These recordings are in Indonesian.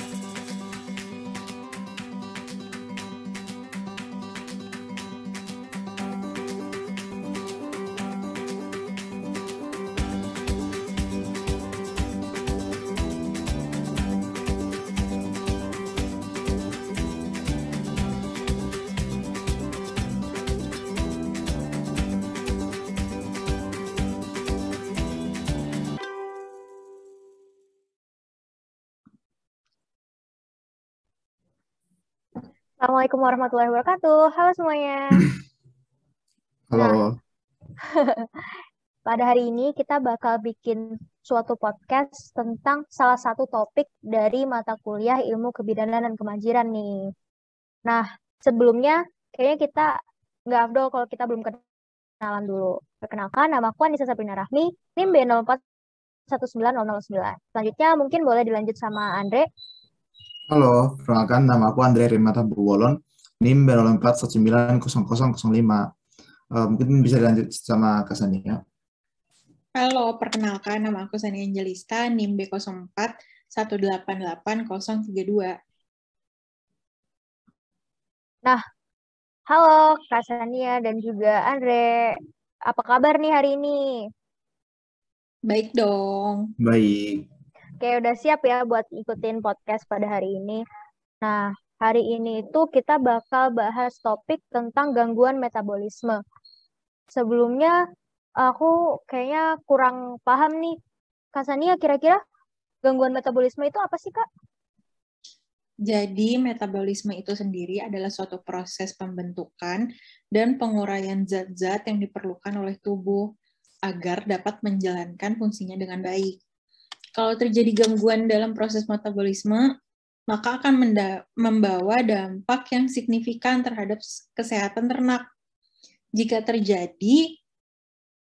Thank you. Assalamualaikum warahmatullahi wabarakatuh. Halo semuanya. Halo. Nah, pada hari ini kita bakal bikin suatu podcast tentang salah satu topik dari mata kuliah ilmu kebidanan dan kemajiran nih. Nah, sebelumnya kayaknya kita nggak afdol kalau kita belum kenalan dulu. Perkenalkan, nama aku Anissa Sabrina Rahmi, NIM B04 19009. Selanjutnya mungkin boleh dilanjut sama Andre Halo, perkenalkan nama aku Andre Rimata Buwolon, NIM 04190005. Uh, eh, mungkin bisa dilanjut sama Kak Sania. Ya. Halo, perkenalkan nama aku Sania Angelista, NIM b 04188032 Nah, halo Kak Sania dan juga Andre. Apa kabar nih hari ini? Baik dong. Baik. Oke, udah siap ya buat ikutin podcast pada hari ini. Nah, hari ini itu kita bakal bahas topik tentang gangguan metabolisme. Sebelumnya, aku kayaknya kurang paham nih. Kak Sania, kira-kira gangguan metabolisme itu apa sih, Kak? Jadi, metabolisme itu sendiri adalah suatu proses pembentukan dan penguraian zat-zat yang diperlukan oleh tubuh agar dapat menjalankan fungsinya dengan baik. Kalau terjadi gangguan dalam proses metabolisme, maka akan membawa dampak yang signifikan terhadap kesehatan ternak. Jika terjadi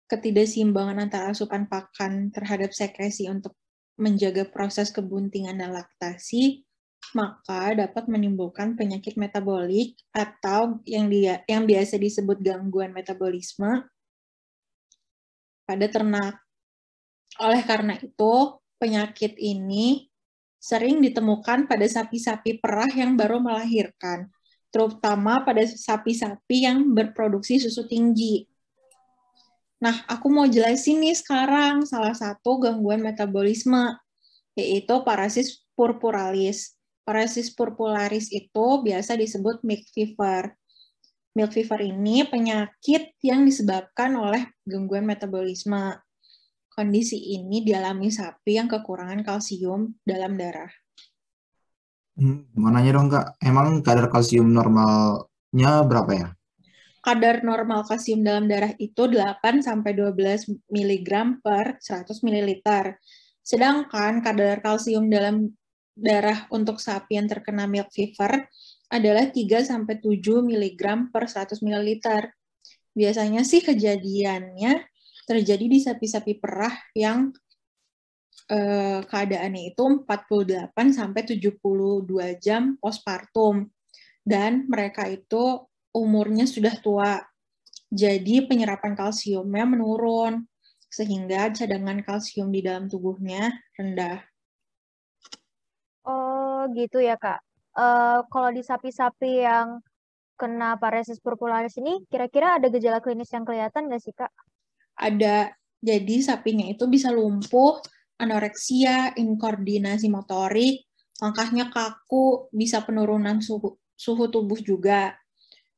ketidakseimbangan antara asupan pakan terhadap sekresi untuk menjaga proses kebuntingan dan laktasi, maka dapat menimbulkan penyakit metabolik atau yang dia yang biasa disebut gangguan metabolisme pada ternak. Oleh karena itu, penyakit ini sering ditemukan pada sapi-sapi perah yang baru melahirkan, terutama pada sapi-sapi yang berproduksi susu tinggi. Nah, aku mau jelasin nih sekarang salah satu gangguan metabolisme, yaitu parasis purpuralis. Parasis purpuralis itu biasa disebut milk fever. Milk fever ini penyakit yang disebabkan oleh gangguan metabolisme kondisi ini dialami sapi yang kekurangan kalsium dalam darah. Hmm, mau nanya dong kak, emang kadar kalsium normalnya berapa ya? Kadar normal kalsium dalam darah itu 8 sampai 12 mg per 100 ml. Sedangkan kadar kalsium dalam darah untuk sapi yang terkena milk fever adalah 3 sampai 7 mg per 100 ml. Biasanya sih kejadiannya terjadi di sapi-sapi perah yang eh, keadaannya itu 48 sampai 72 jam postpartum dan mereka itu umurnya sudah tua. Jadi penyerapan kalsiumnya menurun sehingga cadangan kalsium di dalam tubuhnya rendah. Oh, gitu ya, Kak. Uh, kalau di sapi-sapi yang kena paresis purpularis ini, kira-kira ada gejala klinis yang kelihatan nggak sih, Kak? ada jadi sapinya itu bisa lumpuh, anoreksia, inkoordinasi motorik, langkahnya kaku, bisa penurunan suhu, suhu tubuh juga.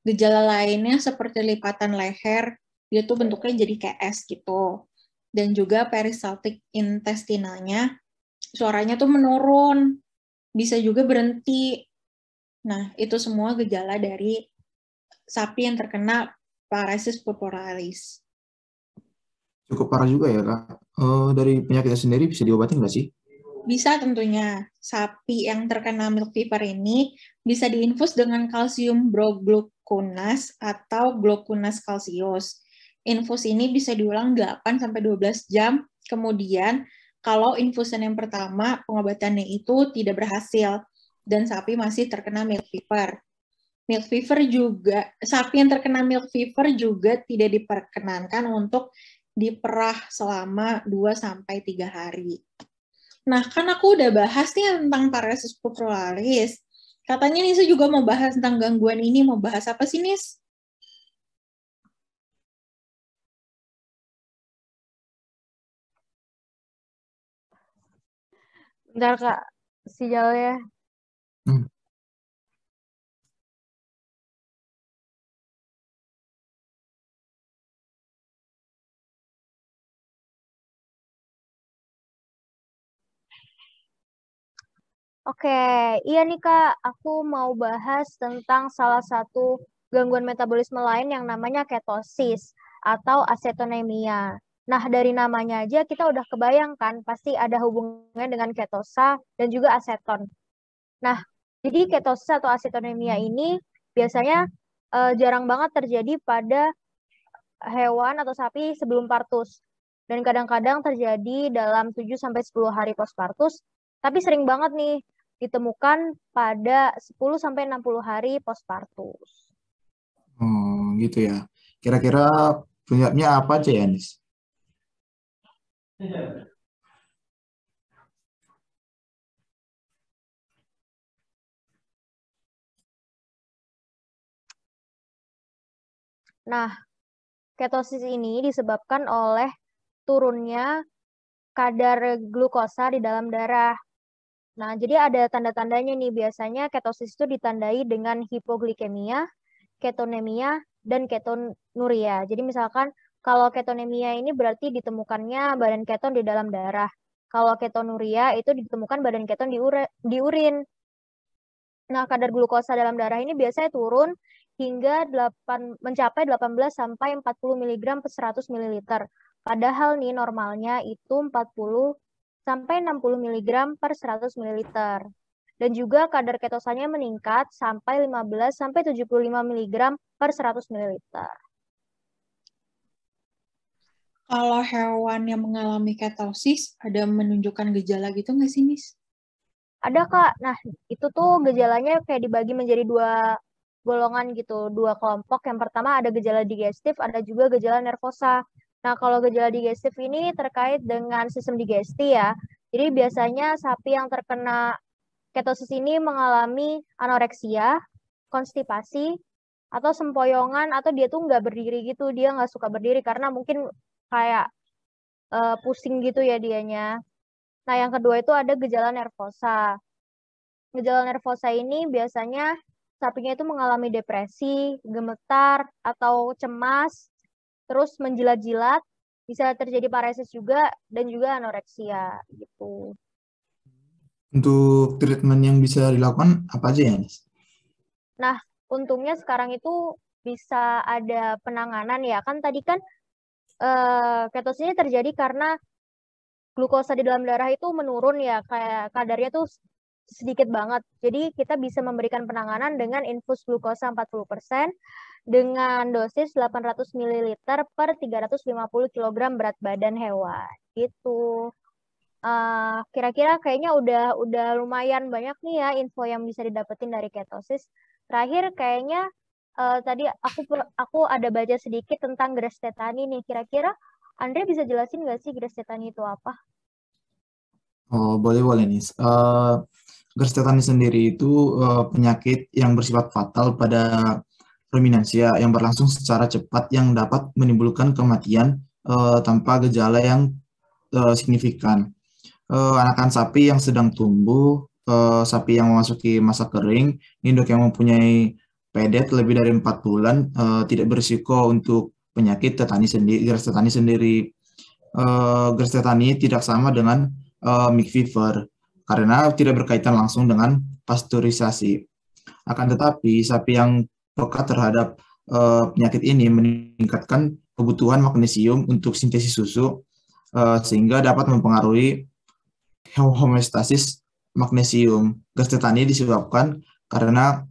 Gejala lainnya seperti lipatan leher, dia tuh bentuknya jadi kayak es gitu. Dan juga peristaltik intestinalnya, suaranya tuh menurun, bisa juga berhenti. Nah, itu semua gejala dari sapi yang terkena paresis purpuralis cukup parah juga ya kak. Uh, dari penyakitnya sendiri bisa diobati nggak sih? Bisa tentunya. Sapi yang terkena milk fever ini bisa diinfus dengan kalsium brogluconas atau glukunas kalsius. Infus ini bisa diulang 8-12 jam. Kemudian, kalau infusan yang pertama, pengobatannya itu tidak berhasil dan sapi masih terkena milk fever. Milk fever juga, sapi yang terkena milk fever juga tidak diperkenankan untuk diperah selama 2 sampai 3 hari. Nah, kan aku udah bahas nih tentang paresis pupularis. Katanya Nisa juga mau bahas tentang gangguan ini, mau bahas apa sih Nis? Bentar Kak, sinyalnya. Hmm. Oke, iya nih Kak, aku mau bahas tentang salah satu gangguan metabolisme lain yang namanya ketosis atau asetonemia. Nah, dari namanya aja kita udah kebayangkan pasti ada hubungannya dengan ketosa dan juga aseton. Nah, jadi ketosis atau asetonemia ini biasanya uh, jarang banget terjadi pada hewan atau sapi sebelum partus dan kadang-kadang terjadi dalam 7 sampai 10 hari postpartus tapi sering banget nih ditemukan pada 10 sampai 60 hari postpartus. Hmm, gitu ya. Kira-kira penyebabnya apa, Cianis? Ya, nah, ketosis ini disebabkan oleh turunnya kadar glukosa di dalam darah Nah, jadi ada tanda-tandanya nih biasanya ketosis itu ditandai dengan hipoglikemia, ketonemia, dan ketonuria. Jadi misalkan kalau ketonemia ini berarti ditemukannya badan keton di dalam darah. Kalau ketonuria itu ditemukan badan keton di, ur di urin. Nah, kadar glukosa dalam darah ini biasanya turun hingga 8, mencapai 18 sampai 40 mg per 100 ml. Padahal nih normalnya itu 40 sampai 60 mg per 100 ml. Dan juga kadar ketosanya meningkat sampai 15 sampai 75 mg per 100 ml. Kalau hewan yang mengalami ketosis, ada menunjukkan gejala gitu nggak sih, Nis? Ada, Kak. Nah, itu tuh gejalanya kayak dibagi menjadi dua golongan gitu, dua kelompok. Yang pertama ada gejala digestif, ada juga gejala nervosa. Nah, kalau gejala digestif ini terkait dengan sistem digesti ya. Jadi biasanya sapi yang terkena ketosis ini mengalami anoreksia, konstipasi, atau sempoyongan, atau dia tuh nggak berdiri gitu, dia nggak suka berdiri karena mungkin kayak uh, pusing gitu ya dianya. Nah, yang kedua itu ada gejala nervosa. Gejala nervosa ini biasanya sapinya itu mengalami depresi, gemetar, atau cemas, terus menjilat-jilat, bisa terjadi paresis juga dan juga anoreksia gitu. Untuk treatment yang bisa dilakukan apa aja ya? Nah, untungnya sekarang itu bisa ada penanganan ya kan tadi kan eh, ketosisnya terjadi karena glukosa di dalam darah itu menurun ya kayak kadarnya tuh sedikit banget. Jadi kita bisa memberikan penanganan dengan infus glukosa 40% dengan dosis 800 ml per 350 kg berat badan hewan. Gitu. Eh, kira-kira uh, kira kayaknya udah udah lumayan banyak nih ya info yang bisa didapetin dari ketosis. Terakhir kayaknya uh, tadi aku aku ada baca sedikit tentang grass tetani nih. Kira-kira Andre bisa jelasin nggak sih tetani itu apa? Oh, boleh boleh nih. Eh, uh, Gerstetan sendiri itu uh, penyakit yang bersifat fatal pada ruminansia yang berlangsung secara cepat yang dapat menimbulkan kematian uh, tanpa gejala yang uh, signifikan. Uh, anakan sapi yang sedang tumbuh, uh, sapi yang memasuki masa kering, induk yang mempunyai pedet lebih dari empat bulan uh, tidak berisiko untuk penyakit tetani sendiri, gerstetani sendiri. Uh, gerstetani tidak sama dengan uh, fever karena tidak berkaitan langsung dengan pasteurisasi. Akan tetapi, sapi yang peka terhadap e, penyakit ini meningkatkan kebutuhan magnesium untuk sintesis susu e, sehingga dapat mempengaruhi homeostasis magnesium. Gastritani disebabkan karena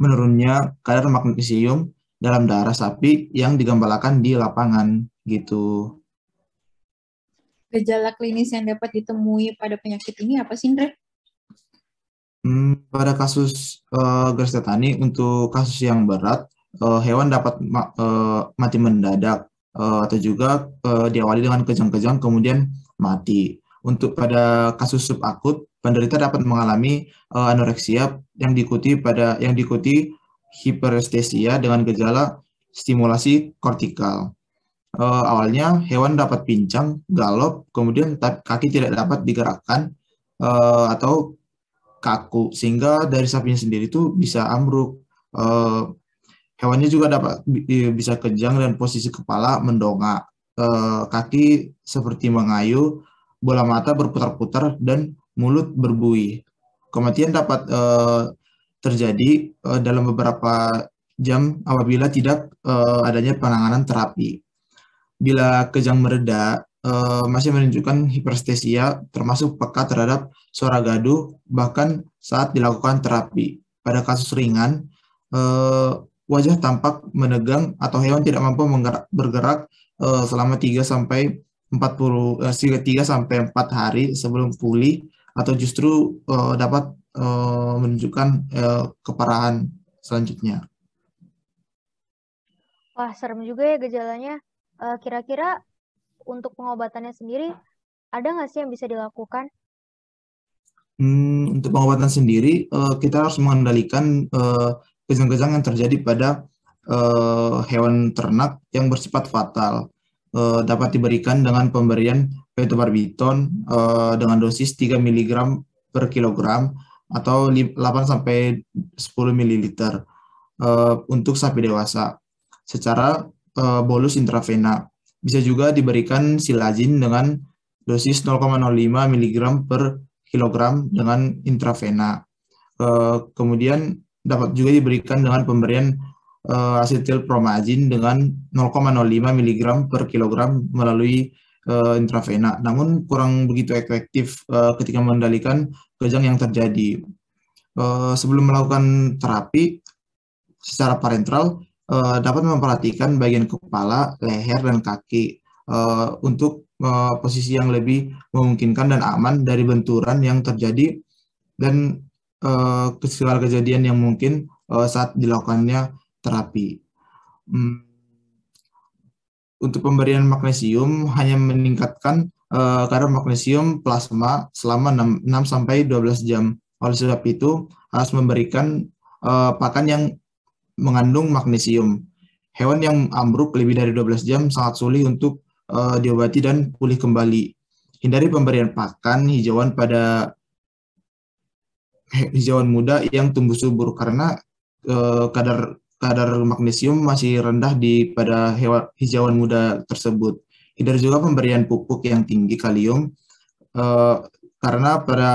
menurunnya kadar magnesium dalam darah sapi yang digembalakan di lapangan gitu gejala klinis yang dapat ditemui pada penyakit ini apa sih, Andre? Hmm, pada kasus uh, eh, gerstetani, untuk kasus yang berat, uh, hewan dapat ma uh, mati mendadak uh, atau juga uh, diawali dengan kejang-kejang kemudian mati. Untuk pada kasus subakut, penderita dapat mengalami uh, anoreksia yang diikuti pada yang diikuti hiperestesia dengan gejala stimulasi kortikal uh, awalnya hewan dapat pincang, galop, kemudian kaki tidak dapat digerakkan uh, atau kaku sehingga dari sapinya sendiri itu bisa ambruk. Uh, hewannya juga dapat bisa kejang dan posisi kepala mendongak, uh, kaki seperti mengayu, bola mata berputar-putar dan mulut berbuih. Kematian dapat uh, terjadi uh, dalam beberapa jam apabila tidak uh, adanya penanganan terapi bila kejang mereda uh, masih menunjukkan hiperestesia termasuk peka terhadap suara gaduh bahkan saat dilakukan terapi. Pada kasus ringan, uh, wajah tampak menegang atau hewan tidak mampu bergerak uh, selama 3 sampai 40 uh, 3 sampai 4 hari sebelum pulih atau justru uh, dapat uh, menunjukkan uh, keparahan selanjutnya. Wah, serem juga ya gejalanya. Eh, kira-kira untuk pengobatannya sendiri ada nggak sih yang bisa dilakukan? Hmm, untuk pengobatan sendiri uh, kita harus mengendalikan gejang eh, kejang uh, yang terjadi pada uh, hewan ternak yang bersifat fatal. Uh, dapat diberikan dengan pemberian petobarbiton uh, dengan dosis 3 mg per kilogram atau 8 sampai 10 ml uh, untuk sapi dewasa. Secara Eh, bolus intravena. Bisa juga diberikan silazin dengan dosis 0,05 mg per kilogram dengan intravena. Eh, kemudian dapat juga diberikan dengan pemberian uh, dengan 0,05 mg per kilogram melalui intravena. Namun kurang begitu efektif ketika mengendalikan kejang yang terjadi. sebelum melakukan terapi secara parenteral, uh, dapat memperhatikan bagian kepala, leher, dan kaki uh, untuk uh, posisi yang lebih memungkinkan dan aman dari benturan yang terjadi dan uh, kejadian yang mungkin uh, saat dilakukannya terapi. Hmm. Untuk pemberian magnesium hanya meningkatkan uh, kadar magnesium plasma selama 6, 12 jam. Oleh sebab itu harus memberikan uh, pakan yang mengandung magnesium. Hewan yang ambruk lebih dari 12 jam sangat sulit untuk uh, diobati dan pulih kembali. Hindari pemberian pakan hijauan pada hijauan muda yang tumbuh subur karena uh, kadar kadar magnesium masih rendah di pada hewan hijauan muda tersebut. Hindari juga pemberian pupuk yang tinggi kalium uh, karena pada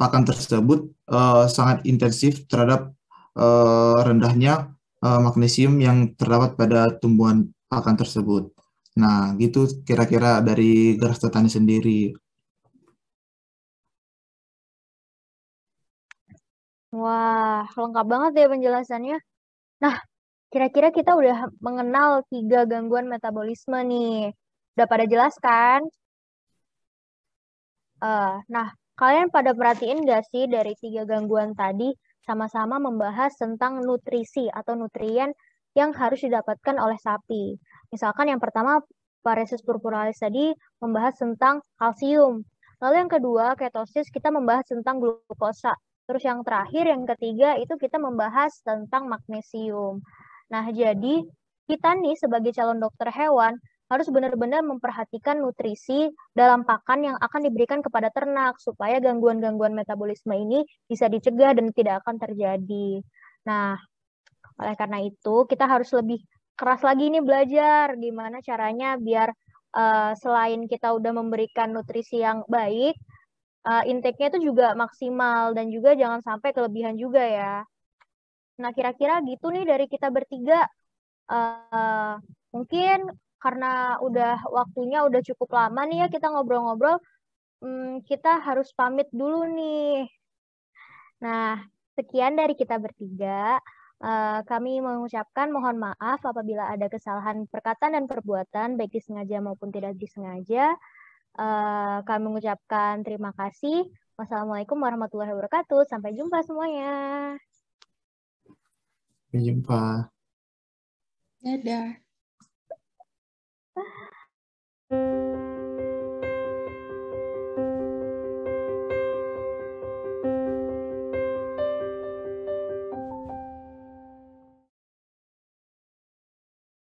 pakan tersebut uh, sangat intensif terhadap uh, rendahnya uh, magnesium yang terdapat pada tumbuhan pakan tersebut. Nah, gitu kira-kira dari garis tetani sendiri. Wah, lengkap banget ya penjelasannya. Nah, kira-kira kita udah mengenal tiga gangguan metabolisme nih. Udah pada jelaskan. Uh, eh, nah, kalian pada perhatiin gak sih dari tiga gangguan tadi, sama-sama membahas tentang nutrisi atau nutrien yang harus didapatkan oleh sapi. Misalkan yang pertama paresis purpuralis tadi membahas tentang kalsium. Lalu yang kedua, ketosis kita membahas tentang glukosa. Terus yang terakhir, yang ketiga itu kita membahas tentang magnesium. Nah, jadi kita nih sebagai calon dokter hewan harus benar-benar memperhatikan nutrisi dalam pakan yang akan diberikan kepada ternak supaya gangguan-gangguan metabolisme ini bisa dicegah dan tidak akan terjadi. Nah, oleh karena itu kita harus lebih keras lagi nih belajar gimana caranya biar uh, selain kita udah memberikan nutrisi yang baik, uh, intake-nya itu juga maksimal dan juga jangan sampai kelebihan juga ya. Nah, kira-kira gitu nih dari kita bertiga. Uh, mungkin karena udah waktunya udah cukup lama nih ya kita ngobrol-ngobrol, hmm, kita harus pamit dulu nih. Nah, sekian dari kita bertiga. Eh, kami mengucapkan mohon maaf apabila ada kesalahan perkataan dan perbuatan, baik disengaja maupun tidak disengaja. Eh, kami mengucapkan terima kasih. Wassalamualaikum warahmatullahi wabarakatuh. Sampai jumpa semuanya. Sampai jumpa. Dadah. Música